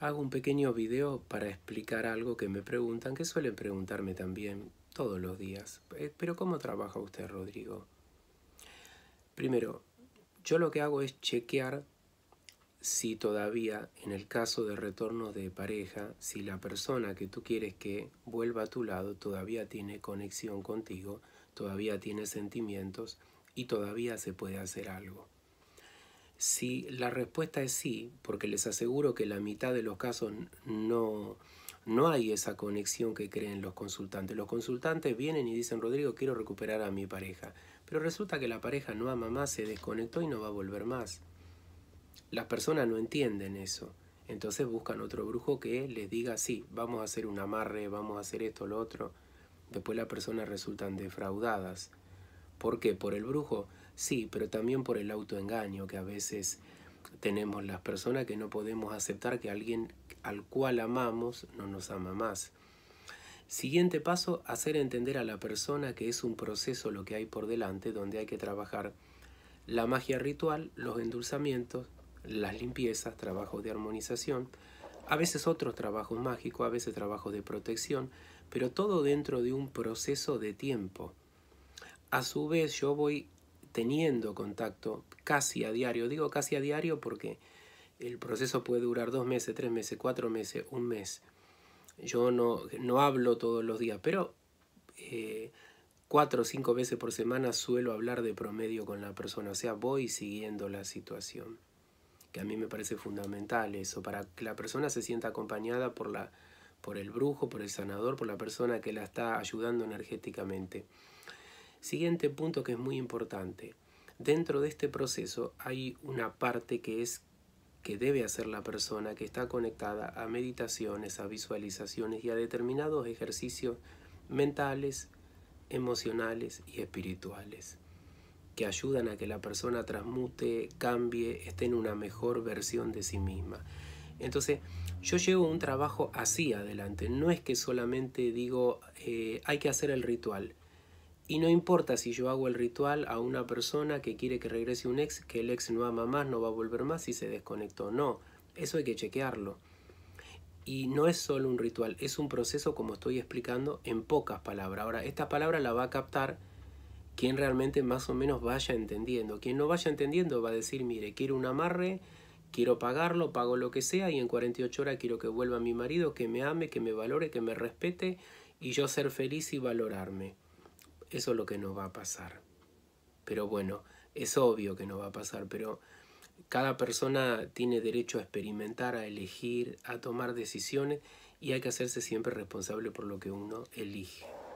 hago un pequeño video para explicar algo que me preguntan, que suelen preguntarme también todos los días. Eh, pero ¿cómo trabaja usted, Rodrigo? Primero, yo lo que hago es chequear si todavía, en el caso de retornos de pareja, si la persona que tú quieres que vuelva a tu lado todavía tiene conexión contigo, todavía tiene sentimientos y todavía se puede hacer algo. Si la respuesta es sí, porque les aseguro que la mitad de los casos no, no hay esa conexión que creen los consultantes. Los consultantes vienen y dicen, Rodrigo, quiero recuperar a mi pareja. Pero resulta que la pareja no ama más, se desconectó y no va a volver más. Las personas no entienden eso. Entonces buscan otro brujo que les diga, sí, vamos a hacer un amarre, vamos a hacer esto, lo otro. Después las personas resultan defraudadas. ¿Por qué? Por el brujo Sí, pero también por el autoengaño que a veces tenemos las personas que no podemos aceptar que alguien al cual amamos no nos ama más. Siguiente paso, hacer entender a la persona que es un proceso lo que hay por delante, donde hay que trabajar la magia ritual, los endulzamientos, las limpiezas, trabajos de armonización, a veces otros trabajos mágicos, a veces trabajos de protección, pero todo dentro de un proceso de tiempo. A su vez yo voy teniendo contacto casi a diario. Digo casi a diario porque el proceso puede durar dos meses, tres meses, cuatro meses, un mes. Yo no, no hablo todos los días, pero eh, cuatro o cinco veces por semana suelo hablar de promedio con la persona, o sea, voy siguiendo la situación, que a mí me parece fundamental eso, para que la persona se sienta acompañada por, la, por el brujo, por el sanador, por la persona que la está ayudando energéticamente. Siguiente punto que es muy importante. Dentro de este proceso hay una parte que es que debe hacer la persona que está conectada a meditaciones, a visualizaciones y a determinados ejercicios mentales, emocionales y espirituales que ayudan a que la persona transmute, cambie, esté en una mejor versión de sí misma. Entonces, yo llevo un trabajo así adelante, no es que solamente digo eh, hay que hacer el ritual, y no importa si yo hago el ritual a una persona que quiere que regrese un ex, que el ex no ama más, no va a volver más si se desconectó. No, eso hay que chequearlo. Y no es solo un ritual, es un proceso como estoy explicando en pocas palabras. Ahora, esta palabra la va a captar quien realmente más o menos vaya entendiendo. Quien no vaya entendiendo va a decir, mire, quiero un amarre, quiero pagarlo, pago lo que sea y en 48 horas quiero que vuelva mi marido, que me ame, que me valore, que me respete y yo ser feliz y valorarme eso es lo que no va a pasar. Pero bueno, es obvio que no va a pasar, pero cada persona tiene derecho a experimentar, a elegir, a tomar decisiones y hay que hacerse siempre responsable por lo que uno elige.